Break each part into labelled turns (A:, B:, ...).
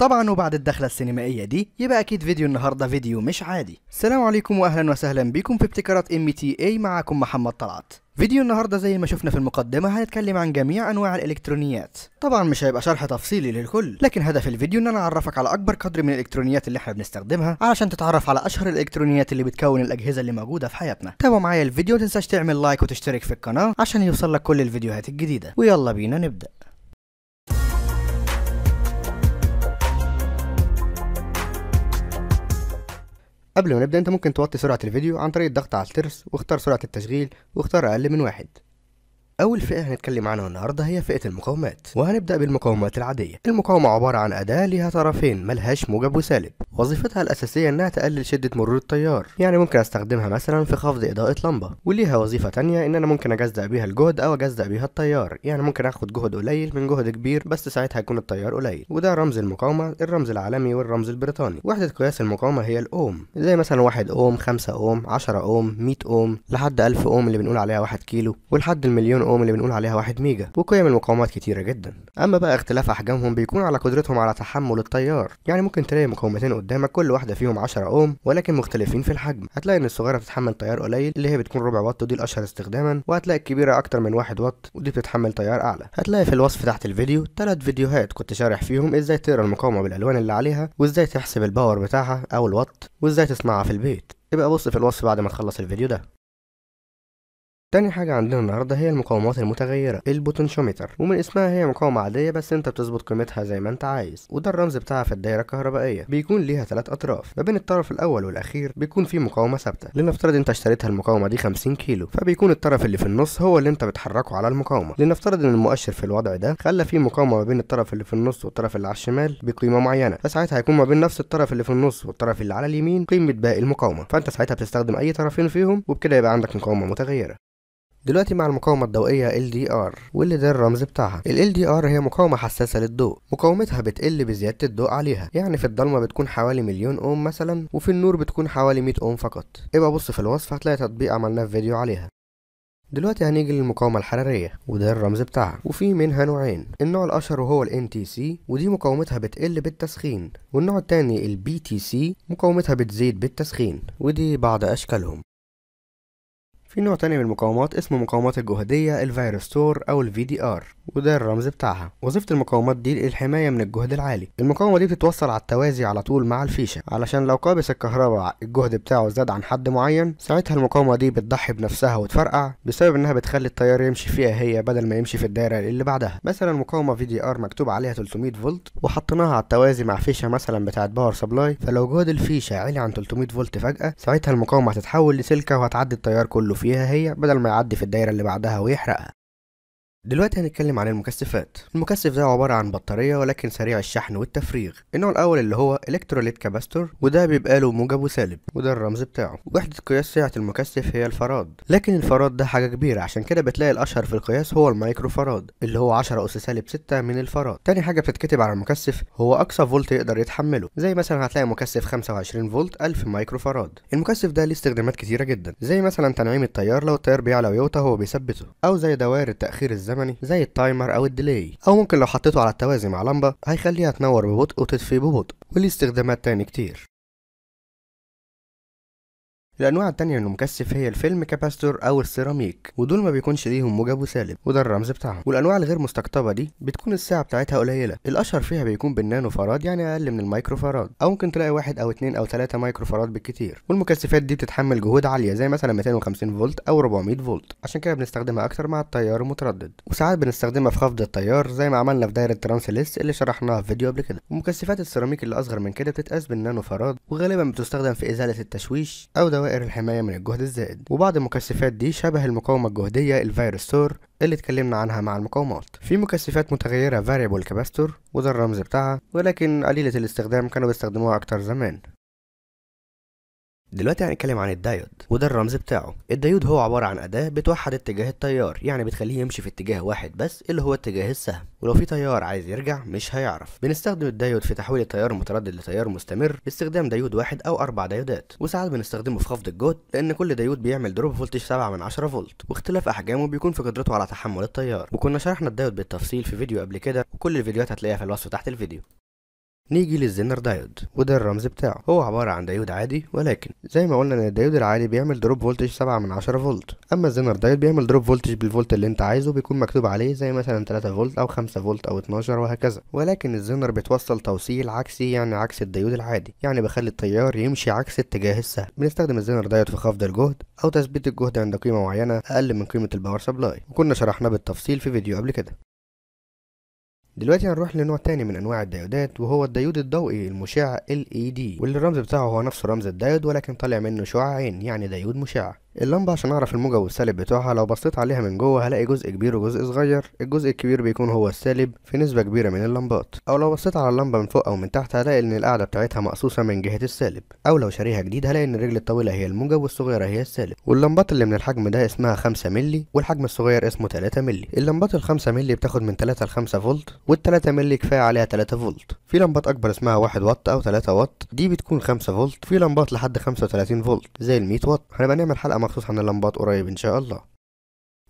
A: وطبعا وبعد الدخلة السينمائية دي يبقى أكيد فيديو النهاردة فيديو مش عادي السلام عليكم وأهلا وسهلا بكم في ابتكارات ام تي اي معاكم محمد طلعت فيديو النهارده زي ما شفنا في المقدمه هنتكلم عن جميع انواع الالكترونيات طبعا مش هيبقى شرح تفصيلي للكل لكن هدف الفيديو ان انا اعرفك على اكبر قدر من الالكترونيات اللي احنا بنستخدمها علشان تتعرف على اشهر الالكترونيات اللي بتكون الاجهزه اللي موجوده في حياتنا تابعوا معايا الفيديو متنساش تعمل لايك وتشترك في القناه عشان يوصل لك كل الفيديوهات الجديده ويلا بينا نبدا قبل ما نبدأ انت ممكن توطي سرعة الفيديو عن طريق الضغط على الترس واختار سرعة التشغيل واختار اقل من واحد أول فئة هنتكلم عنها النهاردة هي فئة المقاومات وهنبدأ بالمقاومات العادية المقاومة عبارة عن أداة لها طرفين ملهاش موجب وسالب وظيفتها الأساسية إنها تقلل شدة مرور التيار يعني ممكن أستخدمها مثلا في خفض إضاءة لمبة وليها وظيفة تانية إن أنا ممكن أجزأ بيها الجهد أو أجزأ بيها التيار يعني ممكن أخد جهد قليل من جهد كبير بس ساعتها يكون التيار قليل وده رمز المقاومة الرمز العالمي والرمز البريطاني وحدة قياس المقاومة هي الأوم زي مثلا 1 أوم 5 أوم 10 أوم 100 أوم لحد 1000 أوم اللي بنقول عليها 1 كيلو ولحد المليون الأوم اللي بنقول عليها 1 ميجا وقيم المقاومات كتيرة جدا أما بقى اختلاف أحجامهم بيكون على قدرتهم على تحمل التيار يعني ممكن تلاقي مقاومتين قدامك كل واحدة فيهم 10 أوم ولكن مختلفين في الحجم هتلاقي إن الصغيرة بتتحمل تيار قليل اللي هي بتكون ربع وات ودي الأشهر استخداما وهتلاقي الكبيرة أكتر من 1 وات ودي بتتحمل تيار أعلى هتلاقي في الوصف تحت الفيديو ثلاث فيديوهات كنت شارح فيهم إزاي تقرا المقاومة بالألوان اللي عليها وإزاي تحسب الباور بتاعها أو الوات وإزاي تصنعها في البيت يبقى بص في الوصف بعد ما تخلص الفيديو ده تاني حاجة عندنا النهاردة هي المقاومات المتغيرة البوتنشومتر ومن اسمها هي مقاومة عادية بس انت بتظبط قيمتها زي ما انت عايز وده الرمز بتاعها في الدايرة الكهربائية بيكون ليها ثلاث اطراف ما بين الطرف الاول والاخير بيكون فيه مقاومة ثابتة لنفترض انت اشتريتها المقاومة دي 50 كيلو فبيكون الطرف اللي في النص هو اللي انت بتحركه على المقاومة لنفترض ان المؤشر في الوضع ده خلى فيه مقاومة ما بين الطرف اللي في النص والطرف اللي على الشمال بقيمة معينة فساعتها هيكون ما بين نفس الطرف اللي في النص والطرف اللي على اليمين قيمة باقي المقاومة فانت ساعتها بتستخدم اي طرفين فيهم وبكده يبقى عندك مقاومة متغيرة دلوقتي مع المقاومة الضوئية LDR واللي ده الرمز بتاعها ال LDR هي مقاومة حساسة للضوء مقاومتها بتقل بزيادة الضوء عليها يعني في الضلمة بتكون حوالي مليون اوم مثلا وفي النور بتكون حوالي 100 اوم فقط ابقى بص في الوصف هتلاقي تطبيق عملناه في فيديو عليها دلوقتي هنيجي للمقاومة الحرارية وده الرمز بتاعها وفي منها نوعين النوع الأشهر وهو ال NTC ودي مقاومتها بتقل بالتسخين والنوع التاني ال BTC مقاومتها بتزيد بالتسخين ودي بعض أشكالهم في نوع تاني من المقاومات اسمه مقاومات الجهدية تور أو ال VDR وده الرمز بتاعها وظيفة المقاومات دي الحماية من الجهد العالي المقاومة دي بتتوصل على التوازي على طول مع الفيشة علشان لو قابس الكهرباء الجهد بتاعه زاد عن حد معين ساعتها المقاومة دي بتضحي بنفسها وتفرقع بسبب انها بتخلي التيار يمشي فيها هي بدل ما يمشي في الدايرة اللي بعدها مثلا مقاومة في دي ار مكتوب عليها 300 فولت وحطيناها على التوازي مع فيشة مثلا بتاعة باور سبلاي فلو جهد الفيشة عالي عن 300 فولت فجأة ساعتها المقاومة هتتحول لسلكة وهتعدي التيار كله فيها هي بدل ما يعدي في الدايرة اللي بعدها ويحرقها دلوقتي هنتكلم عن المكثفات المكثف ده عبارة عن بطارية ولكن سريع الشحن والتفريغ النوع الأول اللي هو إلكتروليت كاباستور وده بيبقى له موجب وسالب وده الرمز بتاعه وحدة قياس سعة المكثف هي الفراد لكن الفراد ده حاجة كبيرة عشان كده بتلاقي الأشهر في القياس هو المايكرو فراد اللي هو 10 أس سالب 6 من الفراد تاني حاجة بتتكتب على المكثف هو أقصى فولت يقدر يتحمله زي مثلا هتلاقي مكثف 25 فولت 1000 مايكرو فراد المكثف ده ليه استخدامات كتيرة جدا زي مثلا تنعيم التيار لو التيار بيعلى ويوطى هو بيثبته أو زي دوائر التأخير الزمني زي التايمر او الديلي او ممكن لو حطيته على التوازي مع لمبه هيخليها تنور ببطء وتطفي ببطء وليه استخدامات تاني كتير الانواع التانية من المكثف هي الفيلم كاباستور او السيراميك ودول ما بيكونش ليهم موجب وسالب وده الرمز بتاعهم والانواع الغير مستقطبه دي بتكون السعه بتاعتها قليله الاشهر فيها بيكون بالنانو فراد يعني اقل من المايكرو فراد او ممكن تلاقي واحد او اتنين او تلاتة مايكرو فراد بالكتير والمكثفات دي بتتحمل جهود عاليه زي مثلا 250 فولت او 400 فولت عشان كده بنستخدمها اكتر مع التيار المتردد وساعات بنستخدمها في خفض التيار زي ما عملنا في دايره ترانسليس ليست اللي شرحناها في فيديو قبل كده ومكثفات السيراميك اللي اصغر من كده بتتقاس بالنانو فراد وغالبا بتستخدم في ازاله التشويش او دواء دوائر الحماية من الجهد الزائد وبعض المكثفات دي شبه المقاومة الجهدية الفيروس ستور اللي اتكلمنا عنها مع المقاومات في مكثفات متغيرة variable capacitor وده الرمز بتاعها ولكن قليلة الاستخدام كانوا بيستخدموها أكتر زمان دلوقتي هنتكلم عن الدايود وده الرمز بتاعه الدايود هو عبارة عن أداة بتوحد اتجاه التيار يعني بتخليه يمشي في اتجاه واحد بس اللي هو اتجاه السهم ولو في تيار عايز يرجع مش هيعرف بنستخدم الدايود في تحويل التيار المتردد لتيار مستمر باستخدام دايود واحد أو أربع دايودات وساعات بنستخدمه في خفض الجهد لأن كل دايود بيعمل دروب فولتج 7 من 10 فولت واختلاف أحجامه بيكون في قدرته على تحمل التيار وكنا شرحنا الدايود بالتفصيل في فيديو قبل كده وكل الفيديوهات هتلاقيها في الوصف تحت الفيديو نيجي للزنر دايود وده الرمز بتاعه هو عبارة عن دايود عادي ولكن زي ما قلنا ان الدايود العادي بيعمل دروب فولتج 7 من 10 فولت اما الزنر دايود بيعمل دروب فولتج بالفولت اللي انت عايزه بيكون مكتوب عليه زي مثلا 3 فولت او 5 فولت او 12 وهكذا ولكن الزنر بتوصل توصيل عكسي يعني عكس الدايود العادي يعني بخلي التيار يمشي عكس اتجاه السهم بنستخدم الزنر دايود في خفض الجهد او تثبيت الجهد عند قيمة معينة اقل من قيمة الباور سبلاي وكنا شرحناه بالتفصيل في فيديو قبل كده دلوقتي هنروح لنوع تاني من انواع الديودات وهو الديود الضوئي المشع LED واللي الرمز بتاعه هو نفس رمز الديود ولكن طالع منه شعاعين يعني ديود مشع اللمبة عشان أعرف الموجة والسالب بتوعها لو بصيت عليها من جوه هلاقي جزء كبير وجزء صغير الجزء الكبير بيكون هو السالب في نسبة كبيرة من اللمبات أو لو بصيت على اللمبة من فوق أو من تحت هلاقي إن القاعدة بتاعتها مقصوصة من جهة السالب أو لو شاريها جديد هلاقي إن الرجل الطويلة هي الموجة والصغيرة هي السالب واللمبات اللي من الحجم ده اسمها 5 مللي والحجم الصغير اسمه 3 مللي اللمبات ال 5 مللي بتاخد من 3 ل 5 فولت وال 3 مللي كفاية عليها 3 فولت في لمبات أكبر اسمها 1 وات أو 3 وات دي بتكون 5 فولت في لمبات لحد 35 فولت زي ال 100 وات هنبقى نعمل حلقة مخصوص عن اللمبات قريب ان شاء الله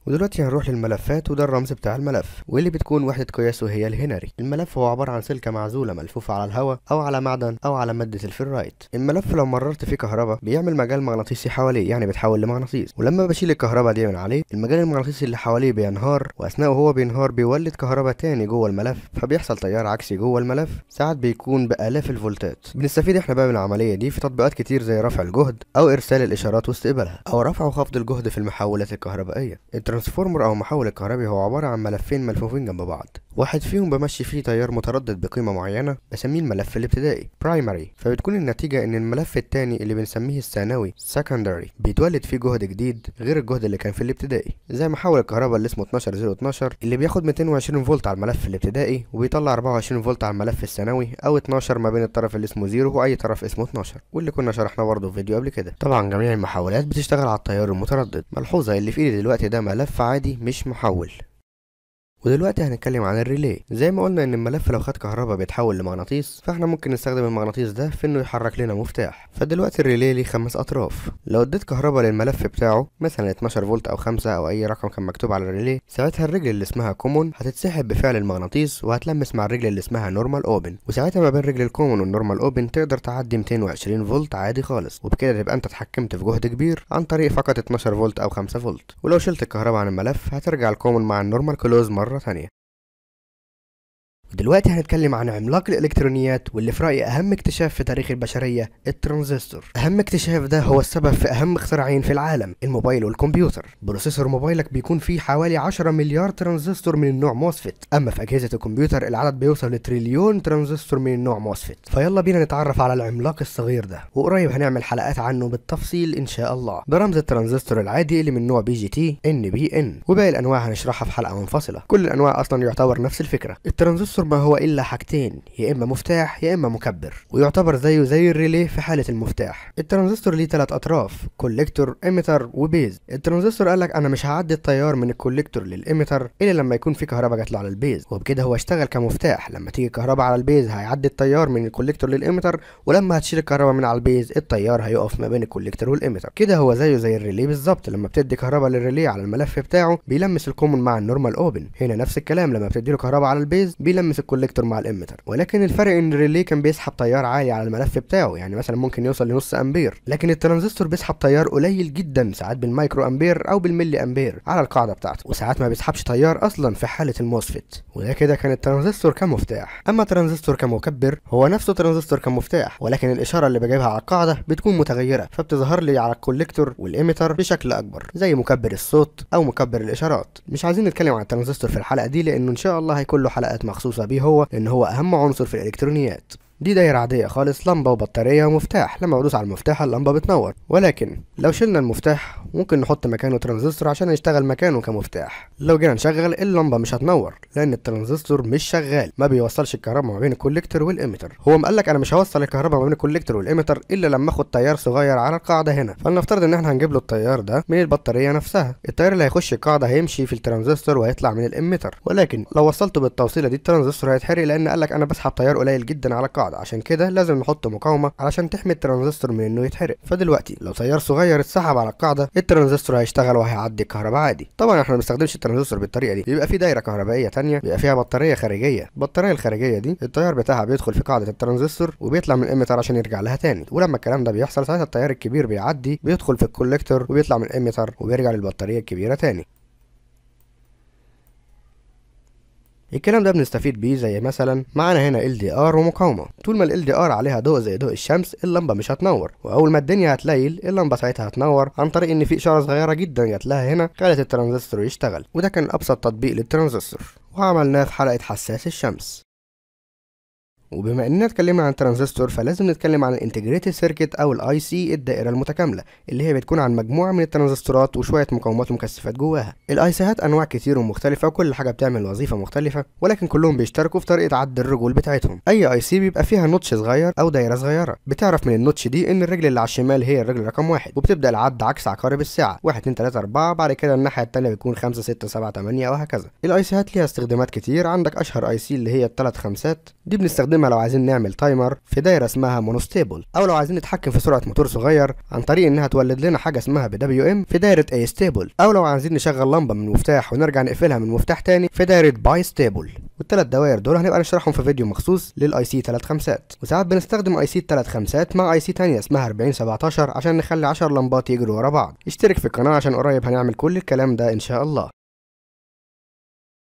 A: ودلوقتي هنروح للملفات وده الرمز بتاع الملف واللي بتكون وحدة قياسه هي الهنري الملف هو عبارة عن سلكة معزولة ملفوفة على الهواء أو على معدن أو على مادة الفرايت الملف لو مررت فيه كهرباء بيعمل مجال مغناطيسي حواليه يعني بيتحول لمغناطيس ولما بشيل الكهرباء دي من عليه المجال المغناطيسي اللي حواليه بينهار وأثناء وهو بينهار بيولد كهرباء تاني جوه الملف فبيحصل تيار عكسي جوه الملف ساعات بيكون بآلاف الفولتات بنستفيد احنا بقى من العملية دي في تطبيقات كتير زي رفع الجهد أو إرسال الإشارات واستقبالها أو رفع وخفض الجهد في المحولات الكهربائية الترانسفورمر أو محول الكهربي هو عبارة عن ملفين ملفوفين جنب بعض واحد فيهم بمشي فيه تيار متردد بقيمة معينة بسميه الملف الابتدائي primary فبتكون النتيجة إن الملف الثاني اللي بنسميه الثانوي secondary بيتولد فيه جهد جديد غير الجهد اللي كان في الابتدائي زي محول الكهرباء اللي اسمه 12012 اللي بياخد 220 فولت على الملف الابتدائي وبيطلع 24 فولت على الملف الثانوي أو 12 ما بين الطرف اللي اسمه 0 وأي طرف اسمه 12 واللي كنا شرحناه برضه في فيديو قبل كده طبعا جميع المحولات بتشتغل على التيار المتردد ملحوظة اللي في ايدي دلوقتي ده ملف ملف عادي مش محول ودلوقتي هنتكلم عن الريلي زي ما قلنا ان الملف لو خد كهربا بيتحول لمغناطيس فاحنا ممكن نستخدم المغناطيس ده في انه يحرك لنا مفتاح فدلوقتي الريلي ليه خمس اطراف لو اديت كهربا للملف بتاعه مثلا 12 فولت او 5 او اي رقم كان مكتوب على الريلي ساعتها الرجل اللي اسمها كومون هتتسحب بفعل المغناطيس وهتلمس مع الرجل اللي اسمها نورمال اوبن وساعتها ما بين رجل الكومون والنورمال اوبن تقدر تعدي 220 فولت عادي خالص وبكده تبقى انت اتحكمت في جهد كبير عن طريق فقط 12 فولت او 5 فولت ولو شلت الكهرباء عن الملف هترجع الكومون مع النورمال كلوز مرة Rosania. ودلوقتي هنتكلم عن عملاق الالكترونيات واللي في رايي اهم اكتشاف في تاريخ البشريه الترانزستور اهم اكتشاف ده هو السبب في اهم اختراعين في العالم الموبايل والكمبيوتر بروسيسور موبايلك بيكون فيه حوالي 10 مليار ترانزستور من النوع موسفت اما في اجهزه الكمبيوتر العدد بيوصل لتريليون ترانزستور من النوع موسفت فيلا بينا نتعرف على العملاق الصغير ده وقريب هنعمل حلقات عنه بالتفصيل ان شاء الله برمز الترانزستور العادي اللي من نوع بي جي تي ان بي ان وباقي الانواع هنشرحها في حلقه منفصله كل الانواع اصلا يعتبر نفس الفكره الترانزستور العنصر ما هو إلا حاجتين يا إما مفتاح يا إما مكبر ويعتبر زيه زي الريلي في حالة المفتاح الترانزستور ليه ثلاث أطراف كوليكتور إيميتر وبيز الترانزستور قال لك أنا مش هعدي التيار من الكوليكتور للإيميتر إلا لما يكون في كهرباء جات له على البيز وبكده هو اشتغل كمفتاح لما تيجي الكهرباء على البيز هيعدي التيار من الكوليكتور للإيميتر ولما هتشيل الكهرباء من على البيز التيار هيقف ما بين الكوليكتور والإيميتر كده هو زيه زي الريلي بالظبط لما بتدي كهرباء للريلي على الملف بتاعه بيلمس الكومون مع النورمال اوبن هنا نفس الكلام لما بتدي له كهرباء على البيز بيلمس قيمه الكوليكتور مع الاميتر ولكن الفرق ان الريلي كان بيسحب تيار عالي على الملف بتاعه يعني مثلا ممكن يوصل لنص امبير لكن الترانزستور بيسحب تيار قليل جدا ساعات بالمايكرو امبير او بالملي امبير على القاعده بتاعته وساعات ما بيسحبش تيار اصلا في حاله الموسفيت وده كده كان الترانزستور كمفتاح اما ترانزستور كمكبر هو نفسه ترانزستور كمفتاح ولكن الاشاره اللي بجيبها على القاعده بتكون متغيره فبتظهر لي على الكوليكتور والاميتر بشكل اكبر زي مكبر الصوت او مكبر الاشارات مش عايزين نتكلم عن الترانزستور في الحلقه دي لانه ان شاء الله هيكون له حلقات مخصوصه بيه هو لان هو اهم عنصر في الالكترونيات دي دايرة عادية خالص لمبة وبطارية ومفتاح لما بدوس على المفتاح اللمبة بتنور ولكن لو شلنا المفتاح ممكن نحط مكانه ترانزستور عشان يشتغل مكانه كمفتاح لو جينا نشغل اللمبة مش هتنور لأن الترانزستور مش شغال ما بيوصلش الكهرباء ما بين الكوليكتور والإيميتر هو مقالك أنا مش هوصل الكهرباء ما بين الكوليكتور والإيميتر إلا لما آخد تيار صغير على القاعدة هنا فلنفترض إن إحنا هنجيب له التيار ده من البطارية نفسها التيار اللي هيخش القاعدة هيمشي في الترانزستور وهيطلع من الإيميتر ولكن لو وصلته بالتوصيلة دي الترانزستور هيتحرق لأن قالك أنا بسحب تيار قليل جدا على القاعدة بعض عشان كده لازم نحط مقاومه علشان تحمي الترانزستور من انه يتحرق فدلوقتي لو تيار صغير اتسحب على القاعده الترانزستور هيشتغل وهيعدي الكهرباء عادي طبعا احنا ما بنستخدمش الترانزستور بالطريقه دي بيبقى في دايره كهربائيه ثانيه بيبقى فيها بطاريه خارجيه البطاريه الخارجيه دي التيار بتاعها بيدخل في قاعده الترانزستور وبيطلع من الامتر عشان يرجع لها تاني ولما الكلام ده بيحصل ساعتها التيار الكبير بيعدي بيدخل في الكوليكتور وبيطلع من الامتر وبيرجع للبطاريه الكبيره تاني الكلام ده بنستفيد بيه زي مثلا معانا هنا LDR ومقاومة طول ما ال LDR عليها ضوء زي ضوء الشمس اللمبة مش هتنور وأول ما الدنيا هتليل اللمبة ساعتها هتنور عن طريق إن في إشارة صغيرة جدا جات لها هنا خلت الترانزستور يشتغل وده كان أبسط تطبيق للترانزستور وعملناه في حلقة حساس الشمس وبما اننا اتكلمنا عن ترانزستور فلازم نتكلم عن الانتجريتد سيركت او الاي سي الدائره المتكامله اللي هي بتكون عن مجموعه من الترانزستورات وشويه مقاومات ومكثفات جواها الاي سيهات انواع كتير ومختلفه وكل حاجه بتعمل وظيفه مختلفه ولكن كلهم بيشتركوا في طريقه عد الرجول بتاعتهم اي اي سي بيبقى فيها نوتش صغير او دايره صغيره بتعرف من النوتش دي ان الرجل اللي على الشمال هي الرجل رقم واحد وبتبدا العد عكس عقارب الساعه 1 2 3 4 بعد كده الناحيه الثانيه بيكون 5 6 7 8 وهكذا الاي سيهات ليها استخدامات كتير عندك اشهر اي سي اللي هي الثلاث خمسات دي بنستخدمها مهمة لو عايزين نعمل تايمر في دايرة اسمها مونوستيبل أو لو عايزين نتحكم في سرعة موتور صغير عن طريق إنها تولد لنا حاجة اسمها بي دبليو ام في دايرة اي ستيبل أو لو عايزين نشغل لمبة من مفتاح ونرجع نقفلها من مفتاح تاني في دايرة باي ستيبل والثلاث دوائر دول هنبقى نشرحهم في فيديو مخصوص للاي سي 3 خمسات وساعات بنستخدم اي سي 3 خمسات مع اي سي تانية اسمها 4017 عشان نخلي 10 لمبات يجروا ورا بعض اشترك في القناة عشان قريب هنعمل كل الكلام ده ان شاء الله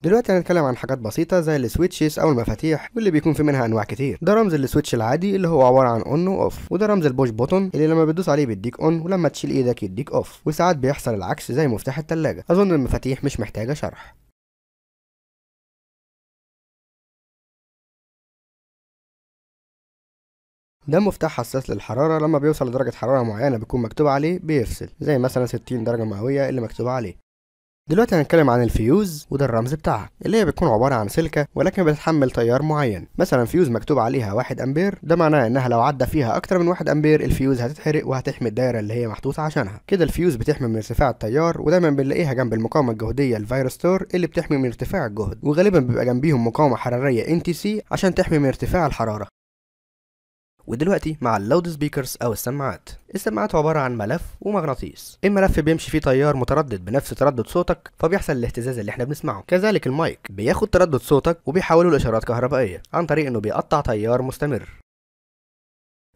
A: دلوقتي هنتكلم عن حاجات بسيطة زي السويتشز أو المفاتيح واللي بيكون في منها أنواع كتير ده رمز السويتش العادي اللي هو عبارة عن أون وأوف وده رمز البوش بوتون اللي لما بتدوس عليه بيديك أون ولما تشيل إيدك يديك أوف وساعات بيحصل العكس زي مفتاح التلاجة أظن المفاتيح مش محتاجة شرح ده مفتاح حساس للحرارة لما بيوصل لدرجة حرارة معينة بيكون مكتوب عليه بيفصل زي مثلا 60 درجة مئوية اللي مكتوب عليه دلوقتي هنتكلم عن الفيوز وده الرمز بتاعها اللي هي بتكون عباره عن سلكه ولكن بتتحمل تيار معين مثلا فيوز مكتوب عليها 1 امبير ده معناه انها لو عدى فيها اكتر من 1 امبير الفيوز هتتحرق وهتحمي الدايره اللي هي محطوطه عشانها كده الفيوز بتحمي من ارتفاع التيار ودايما بنلاقيها جنب المقاومه الجهديه الفيروستور اللي بتحمي من ارتفاع الجهد وغالبا بيبقى جنبيهم مقاومه حراريه ان تي سي عشان تحمي من ارتفاع الحراره ودلوقتي مع اللاود سبيكرز او السماعات السماعات عباره عن ملف ومغناطيس الملف بيمشي فيه تيار متردد بنفس تردد صوتك فبيحصل الاهتزاز اللي احنا بنسمعه كذلك المايك بياخد تردد صوتك وبيحوله لاشارات كهربائيه عن طريق انه بيقطع تيار مستمر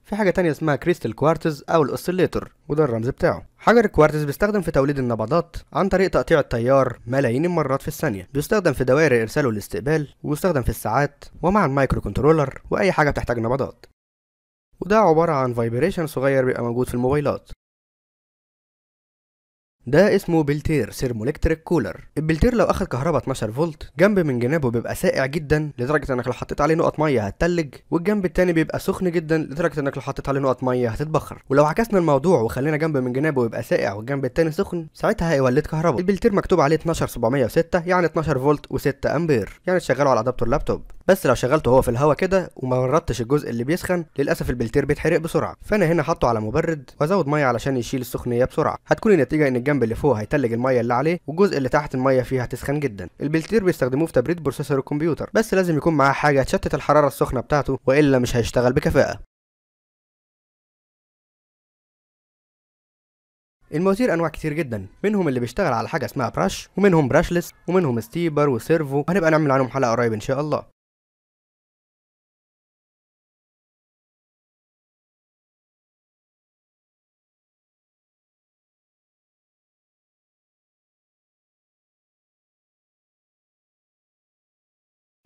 A: في حاجة تانية اسمها كريستال كوارتز أو الأوسيليتور وده الرمز بتاعه حجر الكوارتز بيستخدم في توليد النبضات عن طريق تقطيع التيار ملايين المرات في الثانية بيستخدم في دوائر الإرسال والاستقبال ويستخدم في الساعات ومع المايكرو كنترولر وأي حاجة بتحتاج نبضات وده عبارة عن فايبريشن صغير بيبقى موجود في الموبايلات ده اسمه بلتير سيرمولكتريك كولر البلتير لو اخد كهرباء 12 فولت جنب من جنابه بيبقى ساقع جدا لدرجه انك لو حطيت عليه نقط ميه هتتلج والجنب التاني بيبقى سخن جدا لدرجه انك لو حطيت عليه نقط ميه هتتبخر ولو عكسنا الموضوع وخلينا جنب من جنابه يبقى ساقع والجنب التاني سخن ساعتها هيولد كهرباء البلتير مكتوب عليه 12706 يعني 12 فولت و6 امبير يعني تشغله على ادابتور لابتوب بس لو شغلته هو في الهواء كده وما بردتش الجزء اللي بيسخن للاسف البلتير بيتحرق بسرعه فانا هنا حاطه على مبرد وازود ميه علشان يشيل السخنيه بسرعه هتكون النتيجه ان الجنب الجنب اللي فوق هيتلج الميه اللي عليه والجزء اللي تحت الميه فيه هتسخن جدا البلتير بيستخدموه في تبريد بروسيسور الكمبيوتر بس لازم يكون معاه حاجه تشتت الحراره السخنه بتاعته والا مش هيشتغل بكفاءه المواتير انواع كتير جدا منهم اللي بيشتغل على حاجه اسمها براش ومنهم براشلس ومنهم ستيبر وسيرفو هنبقى نعمل عنهم حلقه قريب ان شاء الله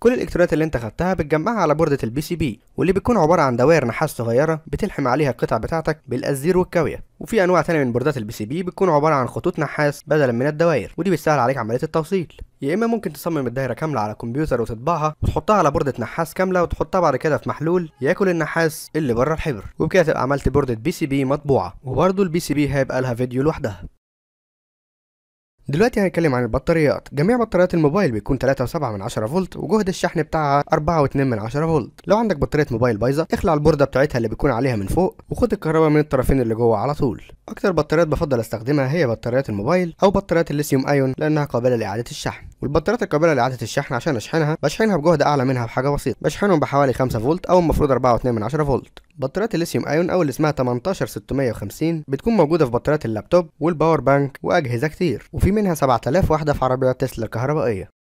A: كل الالكترونات اللي انت خدتها بتجمعها على بوردة البي سي بي واللي بتكون عبارة عن دوائر نحاس صغيرة بتلحم عليها القطع بتاعتك بالازير والكاوية وفي انواع تانية من بوردات البي سي بي بتكون عبارة عن خطوط نحاس بدلا من الدوائر ودي بتسهل عليك عملية التوصيل يا اما ممكن تصمم الدايرة كاملة على كمبيوتر وتطبعها وتحطها على بوردة نحاس كاملة وتحطها بعد كده في محلول ياكل النحاس اللي بره الحبر وبكده تبقى عملت بوردة بي سي بي مطبوعة وبرضه البي سي بي هيبقى لها فيديو لوحدها دلوقتي هنتكلم عن البطاريات جميع بطاريات الموبايل بيكون 3.7 من 10 فولت وجهد الشحن بتاعها 4.2 من 10 فولت لو عندك بطاريه موبايل بايظه اخلع البورده بتاعتها اللي بيكون عليها من فوق وخد الكهرباء من الطرفين اللي جوه على طول اكتر بطاريات بفضل استخدمها هي بطاريات الموبايل او بطاريات الليثيوم ايون لانها قابله لاعاده الشحن والبطاريات القابله لاعاده الشحن عشان اشحنها بشحنها بجهد اعلى منها بحاجه بسيطه بشحنهم بحوالي 5 فولت او المفروض 4.2 فولت بطاريات الليثيوم ايون او اللي اسمها 18650 بتكون موجوده في بطاريات اللابتوب والباور بانك واجهزه كتير وفي منها 7000 واحده في عربيات تسلا الكهربائيه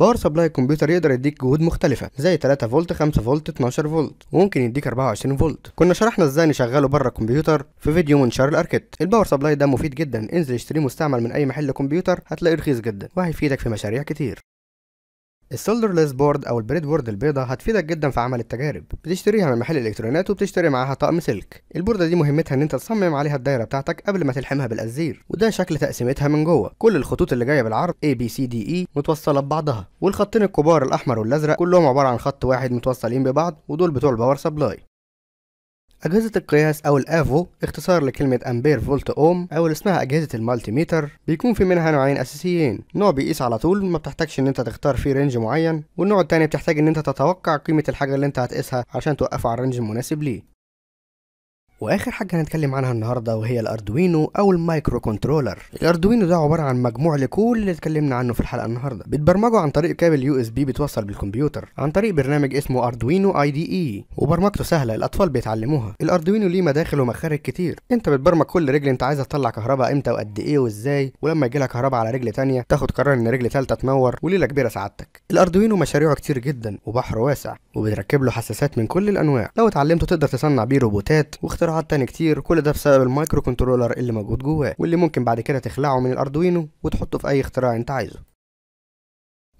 A: باور سبلاي الكمبيوتر يقدر يديك جهود مختلفه زي 3 فولت 5 فولت 12 فولت وممكن يديك 24 فولت كنا شرحنا ازاي نشغله بره الكمبيوتر في فيديو منشار الاركت الباور سبلاي ده مفيد جدا انزل اشتريه مستعمل من اي محل كمبيوتر هتلاقيه رخيص جدا وهيفيدك في مشاريع كتير السولدرلس بورد او البريد بورد البيضة هتفيدك جدا في عمل التجارب بتشتريها من محل الالكترونات وبتشتري معاها طقم سلك البوردة دي مهمتها ان انت تصمم عليها الدايرة بتاعتك قبل ما تلحمها بالازير وده شكل تقسيمتها من جوه كل الخطوط اللي جايه بالعرض A B C D E متوصله ببعضها والخطين الكبار الاحمر والازرق كلهم عباره عن خط واحد متوصلين ببعض ودول بتوع الباور سبلاي أجهزة القياس أو الأفو اختصار لكلمة أمبير فولت أوم أو اللي اسمها أجهزة المالتي ميتر بيكون في منها نوعين أساسيين نوع بيقيس على طول ما بتحتاجش إن أنت تختار فيه رينج معين والنوع التاني بتحتاج إن أنت تتوقع قيمة الحاجة اللي أنت هتقيسها عشان توقفه على الرينج المناسب ليه واخر حاجه هنتكلم عنها النهارده وهي الاردوينو او المايكرو كنترولر الاردوينو ده عباره عن مجموع لكل اللي اتكلمنا عنه في الحلقه النهارده بتبرمجه عن طريق كابل يو اس بي بيتوصل بالكمبيوتر عن طريق برنامج اسمه اردوينو اي دي اي وبرمجته سهله الاطفال بيتعلموها الاردوينو ليه مداخل ومخارج كتير انت بتبرمج كل رجل انت عايزها تطلع كهرباء امتى وقد ايه وازاي ولما يجي لك كهرباء على رجل تانية تاخد قرار ان رجل ثالثه تنور وليله كبيره سعادتك الاردوينو مشاريعه كتير جدا وبحر واسع وبتركب له حساسات من كل الانواع لو اتعلمته تقدر تصنع بيه روبوتات واختراع اختراعات تاني كتير كل ده بسبب المايكرو كنترولر اللي موجود جواه واللي ممكن بعد كده تخلعه من الاردوينو وتحطه في اي اختراع انت عايزه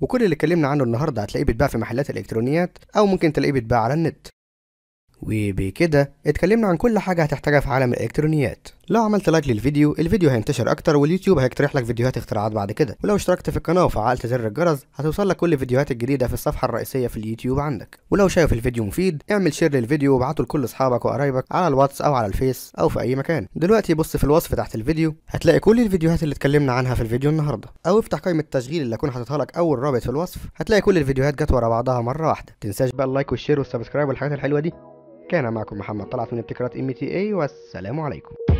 A: وكل اللي اتكلمنا عنه النهارده هتلاقيه بيتباع في محلات الالكترونيات او ممكن تلاقيه بيتباع على النت وبكده اتكلمنا عن كل حاجة هتحتاجها في عالم الإلكترونيات لو عملت لايك للفيديو الفيديو هينتشر أكتر واليوتيوب هيقترح لك فيديوهات اختراعات بعد كده ولو اشتركت في القناة وفعلت زر الجرس هتوصل لك كل الفيديوهات الجديدة في الصفحة الرئيسية في اليوتيوب عندك ولو شايف الفيديو مفيد اعمل شير للفيديو وابعته لكل أصحابك وقرايبك على الواتس أو على الفيس أو في أي مكان دلوقتي بص في الوصف تحت الفيديو هتلاقي كل الفيديوهات اللي اتكلمنا عنها في الفيديو النهاردة أو افتح قائمة التشغيل اللي أكون حاططها لك أول رابط في الوصف هتلاقي كل الفيديوهات جت ورا بعضها مرة واحدة تنساش بقى اللايك والشير والسبسكرايب والحاجات الحلوة دي كان معكم محمد طلعت من ابتكارات ام تي اي والسلام عليكم